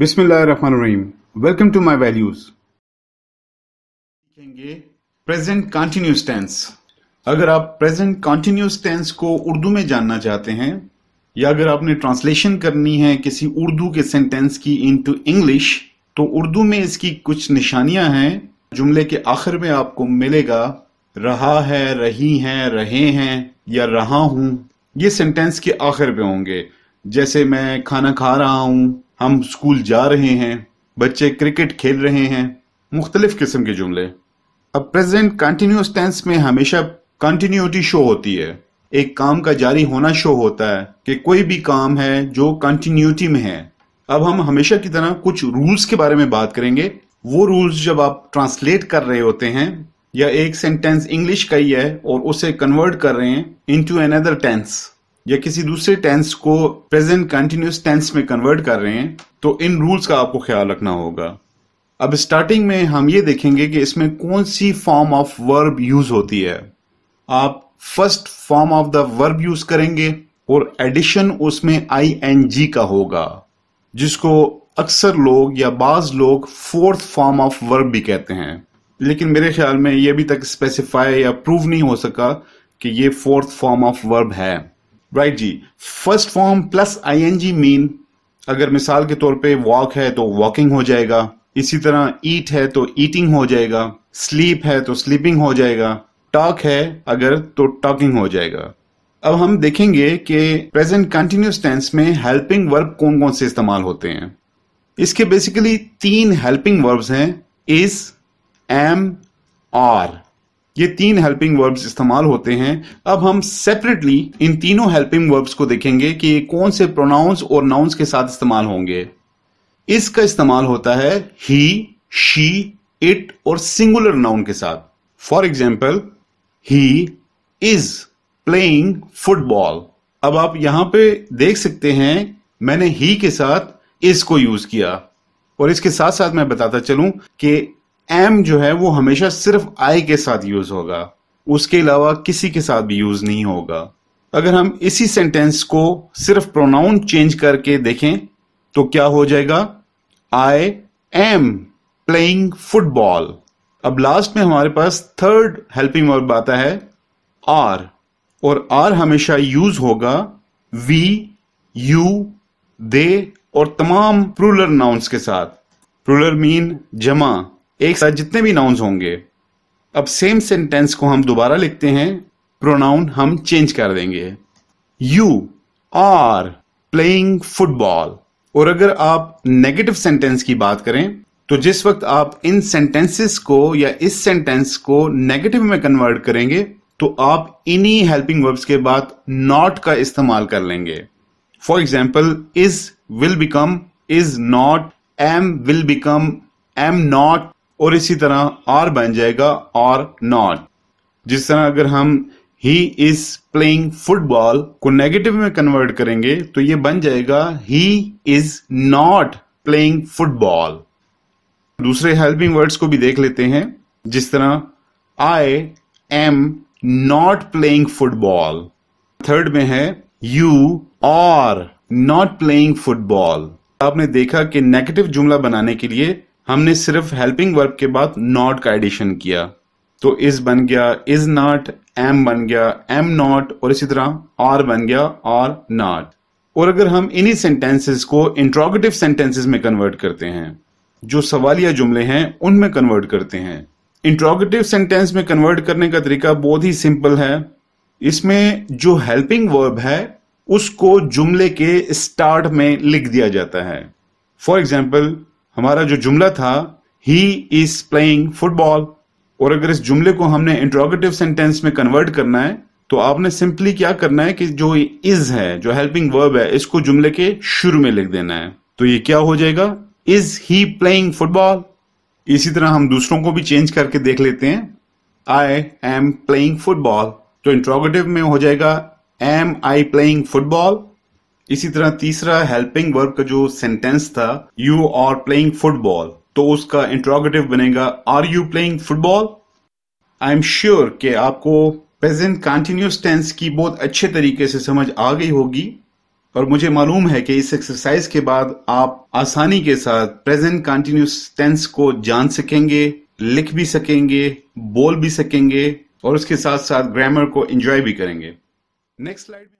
Bismillahirrahmanirrahim. Welcome to my values देखेंगे present continuous tense अगर आप प्रेजेंट कंटिन्यूस टेंस को उर्दू में जानना चाहते हैं या अगर आपने ट्रांसलेशन करनी है किसी उर्दू के सेंटेंस की इनटू इंग्लिश तो उर्दू में इसकी कुछ निशानियां हैं जुमले के आखिर में आपको मिलेगा रहा है रही है रहे हैं या रहा हूं ये सेंटेंस के आखिर पे होंगे जैसे मैं खाना खा रहा हूं हम स्कूल जा रहे हैं बच्चे क्रिकेट खेल रहे हैं मुख्तलिफ किस्म के जुमले अब प्रेजेंट कंटिन्यूस टेंस में हमेशा कंटिन्यूटी शो होती है एक काम का जारी होना शो होता है कि कोई भी काम है जो कंटिन्यूटी में है अब हम हमेशा की तरह कुछ रूल्स के बारे में बात करेंगे वो रूल्स जब आप ट्रांसलेट कर रहे होते हैं या एक सेंटेंस इंग्लिश का ही है और उसे कन्वर्ट कर रहे हैं इनटू अनदर टेंस या किसी दूसरे टेंस को प्रेजेंट कंटिन्यूस टेंस में कन्वर्ट कर रहे हैं तो इन रूल्स का आपको ख्याल रखना होगा अब स्टार्टिंग में हम ये देखेंगे कि इसमें कौन सी फॉर्म ऑफ वर्ब यूज होती है आप first form of the verb use करेंगे और एडिशन उसमें आई एन जी का होगा जिसको अक्सर लोग या बाज लोग फोर्थ फॉर्म ऑफ वर्ब भी कहते हैं लेकिन मेरे ख्याल में ये अभी तक स्पेसिफाई या प्रूव नहीं हो सका कि ये फोर्थ फॉर्म ऑफ वर्ब है राइट जी first form plus ING mean अगर मिसाल के तौर पे वॉक है तो वॉकिंग हो जाएगा इसी तरह ईट है तो ईटिंग हो जाएगा स्लीप है तो स्लीपिंग हो जाएगा टॉक है अगर तो टॉकिंग हो जाएगा अब हम देखेंगे कि प्रेजेंट कंटिन्यूस टेंस में हेल्पिंग वर्ब कौन कौन से इस्तेमाल होते हैं इसके बेसिकली तीन हेल्पिंग वर्ब्स हैं इज एम आर ये तीन हेल्पिंग वर्ब्स इस्तेमाल होते हैं अब हम सेपरेटली इन तीनों हेल्पिंग वर्ब्स को देखेंगे कि ये कौन से प्रोनाउंस और नाउंस के साथ इस्तेमाल होंगे इसका इस्तेमाल होता है ही शी इट और सिंगुलर नाउन के साथ for example he is playing football अब आप यहां पे देख सकते हैं मैंने ही के साथ इसको को यूज किया और इसके साथ साथ मैं बताता चलूं कि एम जो है वो हमेशा सिर्फ आई के साथ यूज होगा उसके अलावा किसी के साथ भी यूज नहीं होगा अगर हम इसी सेंटेंस को सिर्फ प्रोनाउन चेंज करके देखें तो क्या हो जाएगा आई एम प्लेइंग फुटबॉल अब लास्ट में हमारे पास थर्ड हेल्पिंग वर्ब आता है आर और आर हमेशा यूज होगा वी यू दे और तमाम प्रूलर नाउन्स के साथ प्रूलर मीन जमा एक साथ जितने भी नाउन्स होंगे अब सेम सेंटेंस को हम दोबारा लिखते हैं प्रोनाउन हम चेंज कर देंगे यू आर प्लेइंग फुटबॉल और अगर आप नेगेटिव सेंटेंस की बात करें तो जिस वक्त आप इन सेंटेंसेस को या इस सेंटेंस को नेगेटिव में कन्वर्ट करेंगे तो आप इन्हीं हेल्पिंग वर्ब्स के बाद नॉट का इस्तेमाल कर लेंगे for example is will become is not am will become am not और इसी तरह आर बन जाएगा आर नॉट जिस तरह अगर हम ही इज प्लेइंग फुटबॉल को नेगेटिव में कन्वर्ट करेंगे तो ये बन जाएगा he is not playing football दूसरे हेल्पिंग वर्ड्स को भी देख लेते हैं जिस तरह I am not playing football third में है you are not playing football आपने देखा कि नेगेटिव जुमला बनाने के लिए हमने सिर्फ हेल्पिंग वर्ब के बाद नॉट का एडिशन किया तो इज बन गया इज नॉट एम बन गया एम नॉट और इसी तरह आर बन गया आर नॉट और अगर हम इन्हीं सेंटेंसेस को इंट्रोगेटिव सेंटेंसेस में कन्वर्ट करते हैं जो सवालिया जुमले हैं उनमें कन्वर्ट करते हैं इंट्रोगेटिव सेंटेंस में कन्वर्ट करने का तरीका बहुत ही सिंपल है इसमें जो हेल्पिंग वर्ब है उसको जुमले के स्टार्ट में लिख दिया जाता है फॉर एग्जाम्पल हमारा जो जुमला था ही इज प्लेइंग फुटबॉल और अगर इस जुमले को हमने इंट्रोगेटिव सेंटेंस में कन्वर्ट करना है तो आपने सिंपली क्या करना है कि जो इज है जो हेल्पिंग वर्ब है इसको जुमले के शुरू में लिख देना है तो ये क्या हो जाएगा इज ही प्लेइंग फुटबॉल इसी तरह हम दूसरों को भी चेंज करके देख लेते हैं आई एम प्लेइंग फुटबॉल तो इंट्रोगेटिव में हो जाएगा एम आई प्लेइंग फुटबॉल इसी तरह तीसरा हेल्पिंग वर्ब का जो सेंटेंस था यू आर प्लेइंग फुटबॉल तो उसका इंट्रोगेटिव बनेगा are you playing football I am sure कि आपको प्रेजेंट कंटिन्यूस टेंस की बहुत अच्छे तरीके से समझ आ गई होगी और मुझे मालूम है कि इस एक्सरसाइज के बाद आप आसानी के साथ प्रेजेंट कंटिन्यूस टेंस को जान सकेंगे लिख भी सकेंगे बोल भी सकेंगे और उसके साथ साथ ग्रामर को एंजॉय भी करेंगे नेक्स्ट स्लाइड